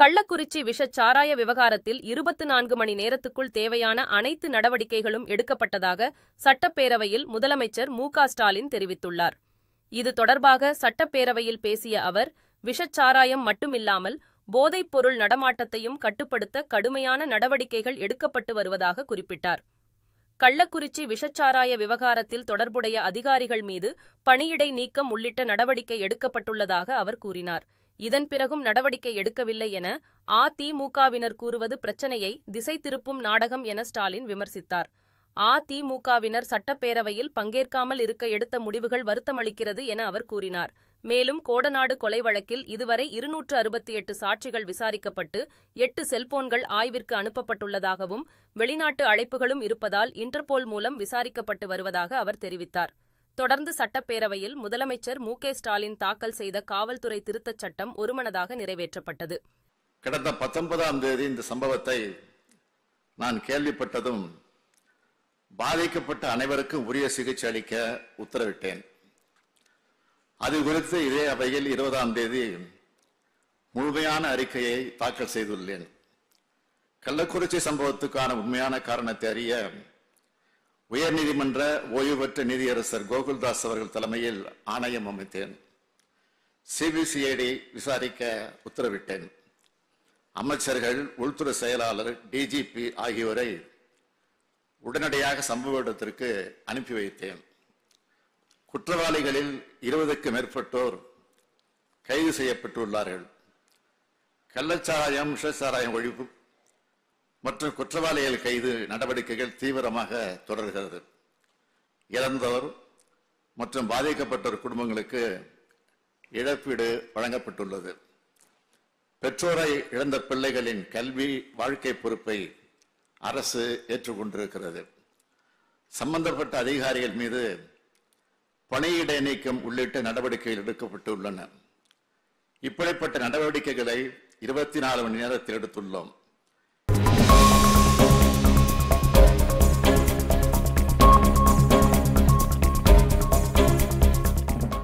கள்ளக்குறிச்சி விஷச்சாராய விவகாரத்தில் இருபத்தி நான்கு மணி நேரத்துக்குள் தேவையான அனைத்து நடவடிக்கைகளும் எடுக்கப்பட்டதாக சட்டப்பேரவையில் முதலமைச்சர் மு ஸ்டாலின் தெரிவித்துள்ளார் இது தொடர்பாக சட்டப்பேரவையில் பேசிய அவர் விஷச்சாராயம் மட்டுமில்லாமல் போதைப் பொருள் நடமாட்டத்தையும் கட்டுப்படுத்த கடுமையான நடவடிக்கைகள் எடுக்கப்பட்டு வருவதாக குறிப்பிட்டார் கள்ளக்குறிச்சி விஷச்சாராய விவகாரத்தில் தொடர்புடைய அதிகாரிகள் மீது பணியிடை நீக்கம் உள்ளிட்ட நடவடிக்கை எடுக்கப்பட்டுள்ளதாக அவர் கூறினார் இதன் பிறகும் நடவடிக்கை எடுக்கவில்லை என அதிமுகவினர் கூறுவது பிரச்சனையை திசை திருப்பும் நாடகம் என ஸ்டாலின் விமர்சித்தார் அதிமுகவினர் சட்டப்பேரவையில் பங்கேற்காமல் இருக்க எடுத்த முடிவுகள் வருத்தமளிக்கிறது என அவர் கூறினார் மேலும் கோடநாடு கொலை வழக்கில் இதுவரை இருநூற்று அறுபத்தி எட்டு சாட்சிகள் விசாரிக்கப்பட்டு எட்டு செல்போன்கள் ஆய்விற்கு அனுப்பப்பட்டுள்ளதாகவும் வெளிநாட்டு அழைப்புகளும் இருப்பதால் இன்டர்போல் மூலம் விசாரிக்கப்பட்டு வருவதாக அவர் தெரிவித்தார் தொடர்ந்து சட்டப்பேரவையில் முதலமைச்சர் மு ஸ்டாலின் தாக்கல் செய்த காவல்துறை திருத்தச் சட்டம் ஒருமனதாக நிறைவேற்றப்பட்டது கடந்த பத்தொன்பதாம் தேதி இந்த சம்பவத்தை நான் கேள்விப்பட்டதும் பாதிக்கப்பட்ட அனைவருக்கும் உரிய சிகிச்சை அளிக்க உத்தரவிட்டேன் அது குறித்து இதே அவையில் இருபதாம் தேதி முழுமையான அறிக்கையை தாக்கல் செய்துள்ளேன் கள்ளக்குறிச்சி சம்பவத்துக்கான உண்மையான காரணத்தை அறிய உயர்நீதிமன்ற ஓய்வு பெற்ற நீதியரசர் கோகுல்தாஸ் அவர்கள் தலைமையில் ஆணையம் அமைத்தேன் சிபிசிஐடி விசாரிக்க உத்தரவிட்டேன் அமைச்சர்கள் உள்துறை செயலாளர் டிஜிபி ஆகியோரை உடனடியாக சம்பவ இடத்திற்கு அனுப்பி வைத்தேன் குற்றவாளிகளில் இருபதுக்கு மேற்பட்டோர் கைது செய்யப்பட்டுள்ளார்கள் கள்ளச்சாராயம் விஷச்சாராயம் ஒழிப்பு மற்றும் குற்றவாளிகள் கைது நடவடிக்கைகள் தீவிரமாக தொடர்கிறது இறந்தவர் மற்றும் பாதிக்கப்பட்டோர் குடும்பங்களுக்கு இழப்பீடு வழங்கப்பட்டுள்ளது பெற்றோரை இழந்த பிள்ளைகளின் கல்வி வாழ்க்கை பொறுப்பை அரசு ஏற்றுக்கொண்டிருக்கிறது சம்பந்தப்பட்ட அதிகாரிகள் மீது பணியிட நீக்கம் உள்ளிட்ட நடவடிக்கைகள் எடுக்கப்பட்டுள்ளன இப்படிப்பட்ட நடவடிக்கைகளை இருபத்தி நாலு மணி நேரத்தில் எடுத்துள்ளோம்